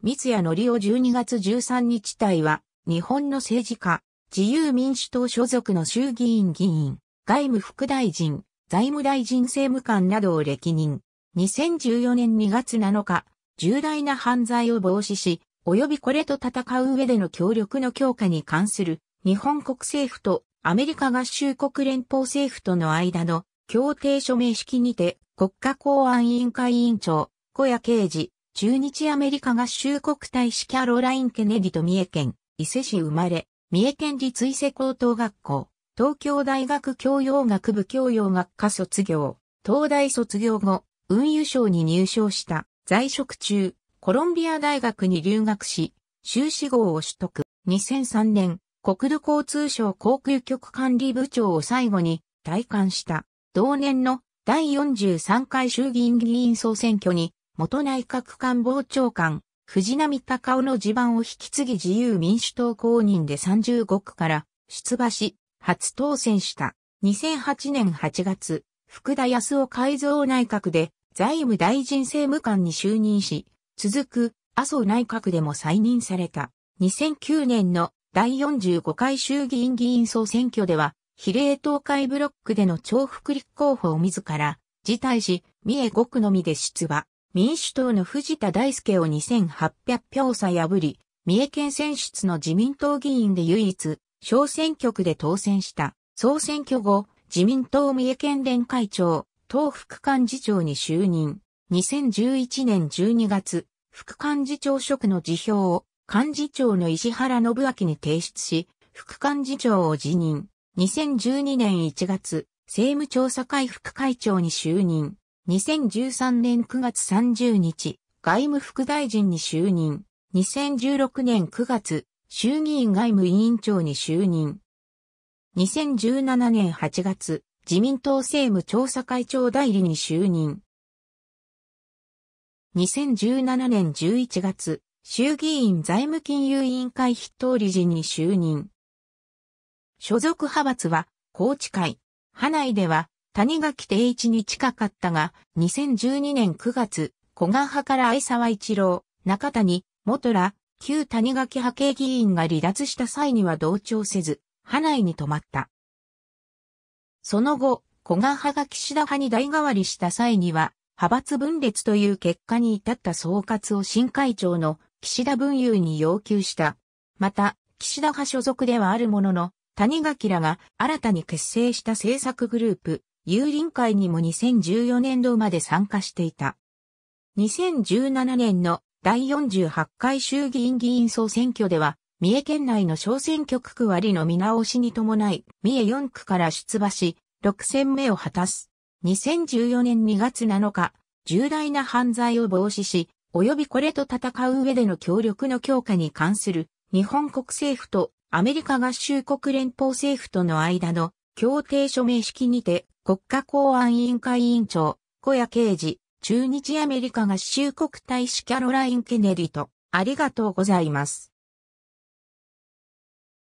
三谷則夫12月13日隊は、日本の政治家、自由民主党所属の衆議院議員、外務副大臣、財務大臣政務官などを歴任。2014年2月7日、重大な犯罪を防止し、及びこれと戦う上での協力の強化に関する、日本国政府とアメリカ合衆国連邦政府との間の協定署名式にて、国家公安委員会委員長、小谷刑事、中日アメリカ合衆国大使キャロライン・ケネディと三重県、伊勢市生まれ、三重県立伊勢高等学校、東京大学教養学部教養学科卒業、東大卒業後、運輸省に入省した、在職中、コロンビア大学に留学し、修士号を取得。2003年、国土交通省航空局管理部長を最後に退官した。同年の第43回衆議院議員総選挙に元内閣官房長官、藤波隆夫の地盤を引き継ぎ自由民主党公認で35区から出馬し、初当選した。2008年8月、福田康夫改造内閣で財務大臣政務官に就任し、続く麻生内閣でも再任された。2009年の第45回衆議院議員総選挙では、比例東海ブロックでの重複立候補を自ら辞退し、三重5区のみで出馬。民主党の藤田大介を2800票差破り、三重県選出の自民党議員で唯一、小選挙区で当選した。総選挙後、自民党三重県連会長、党副幹事長に就任。2011年12月、副幹事長職の辞表を幹事長の石原信明に提出し、副幹事長を辞任。2012年1月、政務調査会副会長に就任。2013年9月30日、外務副大臣に就任。2016年9月、衆議院外務委員長に就任。2017年8月、自民党政務調査会長代理に就任。2017年11月、衆議院財務金融委員会筆頭理事に就任。所属派閥は、高知会。派内では、谷垣定一に近かったが、2012年9月、古賀派から愛沢一郎、中谷、元ら、旧谷垣派系議員が離脱した際には同調せず、派内に泊まった。その後、古賀派が岸田派に代替わりした際には、派閥分裂という結果に至った総括を新会長の岸田文雄に要求した。また、岸田派所属ではあるものの、谷垣らが新たに結成した政策グループ、友林会にも2014年度まで参加していた。2017年の第48回衆議院議員総選挙では、三重県内の小選挙区区割りの見直しに伴い、三重4区から出馬し、6選目を果たす。2014年2月7日、重大な犯罪を防止し、及びこれと戦う上での協力の強化に関する日本国政府とアメリカ合衆国連邦政府との間の協定署名式にて国家公安委員会委員長、小谷刑事、中日アメリカ合衆国大使キャロライン・ケネディと、ありがとうございます。